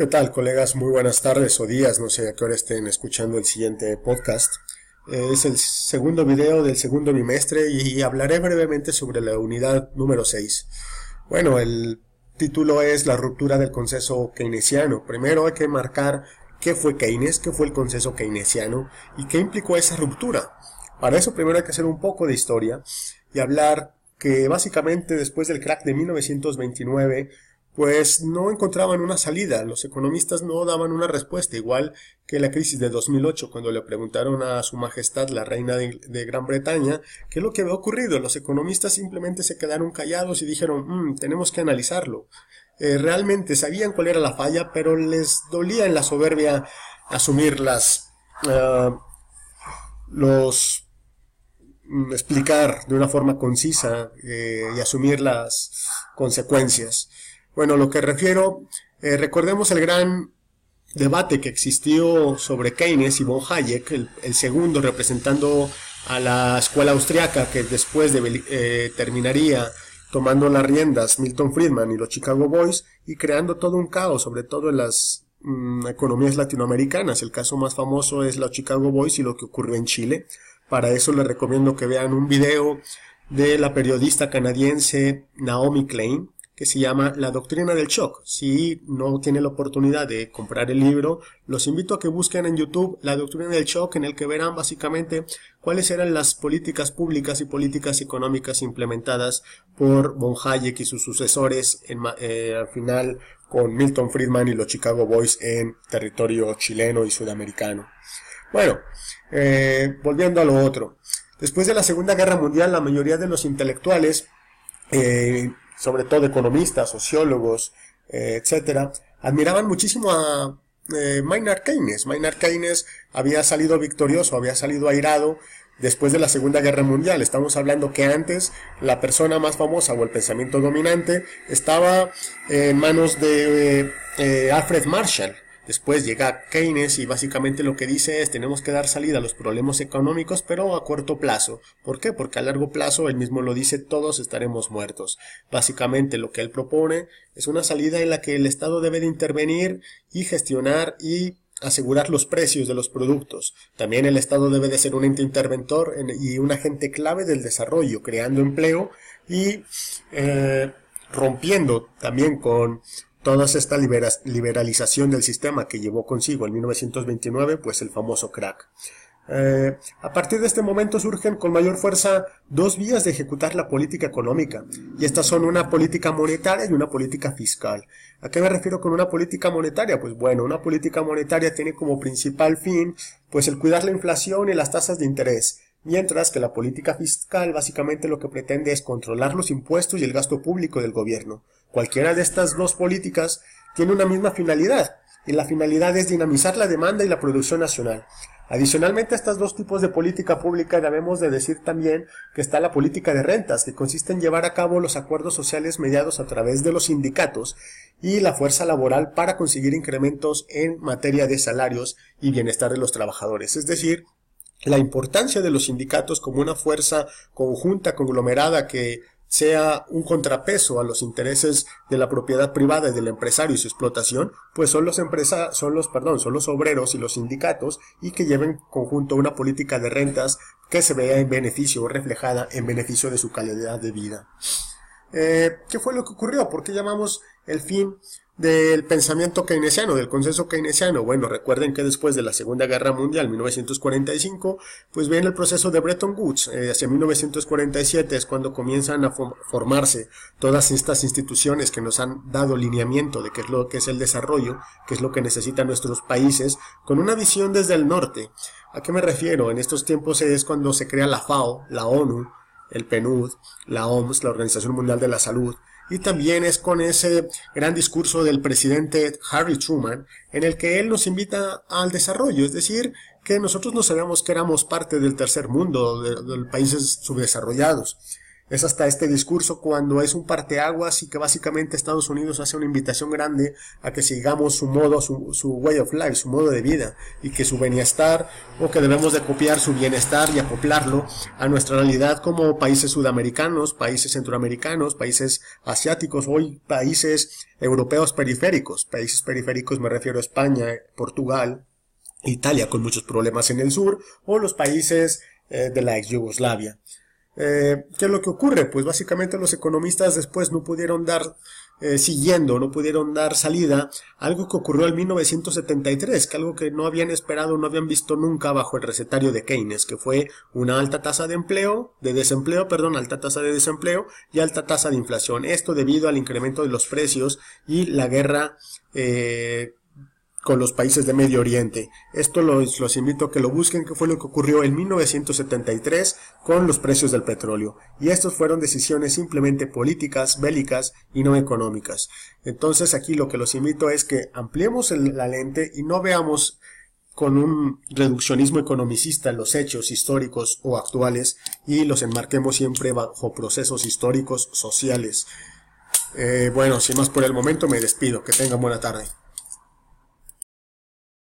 ¿Qué tal, colegas? Muy buenas tardes o días, no sé a qué hora estén escuchando el siguiente podcast. Eh, es el segundo video del segundo bimestre y hablaré brevemente sobre la unidad número 6. Bueno, el título es La ruptura del consenso keynesiano. Primero hay que marcar qué fue Keynes, qué fue el consenso keynesiano y qué implicó esa ruptura. Para eso primero hay que hacer un poco de historia y hablar que básicamente después del crack de 1929 pues no encontraban una salida, los economistas no daban una respuesta, igual que la crisis de 2008, cuando le preguntaron a su majestad la reina de, Gran Bretaña qué es lo que había ocurrido, los economistas simplemente se quedaron callados y dijeron, mm, tenemos que analizarlo. Eh, realmente sabían cuál era la falla, pero les dolía en la soberbia asumir las... Ah, los mm, explicar de una forma concisa eh, y asumir las consecuencias. Bueno, lo que refiero, eh, recordemos el gran debate que existió sobre Keynes y von Hayek, el, segundo representando a la escuela austriaca que después de, eh, terminaría tomando las riendas Milton Friedman y los Chicago Boys y creando todo un caos, sobre todo en las mm, economías latinoamericanas. El caso más famoso es los Chicago Boys y lo que ocurrió en Chile. Para eso les recomiendo que vean un video de la periodista canadiense Naomi Klein, que se llama La Doctrina del Shock. Si no tiene la oportunidad de comprar el libro, los invito a que busquen en YouTube La Doctrina del Shock, en el que verán básicamente cuáles eran las políticas públicas y políticas económicas implementadas por von Hayek y sus sucesores eh, al final con Milton Friedman y los Chicago Boys en territorio chileno y sudamericano. Bueno, eh, volviendo a lo otro. Después de la Segunda Guerra Mundial, la mayoría de los intelectuales eh, sobre todo economistas, sociólogos, eh, etcétera, admiraban muchísimo a eh, Maynard Keynes. Maynard Keynes había salido victorioso, había salido airado después de la Segunda Guerra Mundial. Estamos hablando que antes la persona más famosa o el pensamiento dominante estaba en manos de eh, Alfred Marshall, Después llega Keynes y básicamente lo que dice es tenemos que dar salida a los problemas económicos, pero a corto plazo. ¿Por qué? Porque a largo plazo, él mismo lo dice, todos estaremos muertos. Básicamente lo que él propone es una salida en la que el Estado debe de intervenir y gestionar y asegurar los precios de los productos. También el Estado debe de ser un ente interventor y un agente clave del desarrollo, creando empleo y eh, rompiendo también con toda esta liberalización del sistema que llevó consigo en 1929, pues el famoso crack. Eh, a partir de este momento surgen con mayor fuerza dos vías de ejecutar la política económica, y estas son una política monetaria y una política fiscal. ¿A qué me refiero con una política monetaria? Pues bueno, una política monetaria tiene como principal fin pues el cuidar la inflación y las tasas de interés, mientras que la política fiscal básicamente lo que pretende es controlar los impuestos y el gasto público del gobierno. Cualquiera de estas dos políticas tiene una misma finalidad, y la finalidad es dinamizar la demanda y la producción nacional. Adicionalmente a estos dos tipos de política pública debemos de decir también que está la política de rentas, que consiste en llevar a cabo los acuerdos sociales mediados a través de los sindicatos y la fuerza laboral para conseguir incrementos en materia de salarios y bienestar de los trabajadores. Es decir, la importancia de los sindicatos como una fuerza conjunta, conglomerada, que sea un contrapeso a los intereses de la propiedad privada y del empresario y su explotación, pues son los empresa, son los, perdón, son los obreros y los sindicatos y que lleven conjunto una política de rentas que se vea en beneficio o reflejada en beneficio de su calidad de vida. Eh, ¿Qué fue lo que ocurrió? ¿Por qué llamamos el fin del pensamiento keynesiano, del consenso keynesiano? Bueno, recuerden que después de la Segunda Guerra Mundial, 1945, pues viene el proceso de Bretton Woods. Eh, hacia 1947 es cuando comienzan a formarse todas estas instituciones que nos han dado lineamiento de qué es lo que es el desarrollo, qué es lo que necesitan nuestros países, con una visión desde el norte. ¿A qué me refiero? En estos tiempos es cuando se crea la FAO, la ONU, el PNUD, la OMS, la Organización Mundial de la Salud, y también es con ese gran discurso del presidente Harry Truman, en el que él nos invita al desarrollo, es decir, que nosotros no sabíamos que éramos parte del tercer mundo, de, de los países subdesarrollados. Es hasta este discurso cuando es un parteaguas y que básicamente Estados Unidos hace una invitación grande a que sigamos su modo, su, way of life, su modo de vida y que su bienestar o que debemos de copiar su bienestar y acoplarlo a nuestra realidad como países sudamericanos, países centroamericanos, países asiáticos, hoy países europeos periféricos. Países periféricos me refiero a España, Portugal, Italia con muchos problemas en el sur o los países eh, de la ex Yugoslavia. Eh, ¿Qué es lo que ocurre? Pues básicamente los economistas después no pudieron dar eh, siguiendo, no pudieron dar salida a algo que ocurrió en 1973, que algo que no habían esperado, no habían visto nunca bajo el recetario de Keynes, que fue una alta tasa de empleo, de desempleo, perdón, alta tasa de desempleo y alta tasa de inflación. Esto debido al incremento de los precios y la guerra eh, con los países de Medio Oriente. Esto los, los, invito a que lo busquen, que fue lo que ocurrió en 1973 con los precios del petróleo. Y estas fueron decisiones simplemente políticas, bélicas y no económicas. Entonces aquí lo que los invito es que ampliemos la lente y no veamos con un reduccionismo economicista los hechos históricos o actuales y los enmarquemos siempre bajo procesos históricos sociales. Eh, bueno, sin más por el momento me despido. Que tengan buena tarde.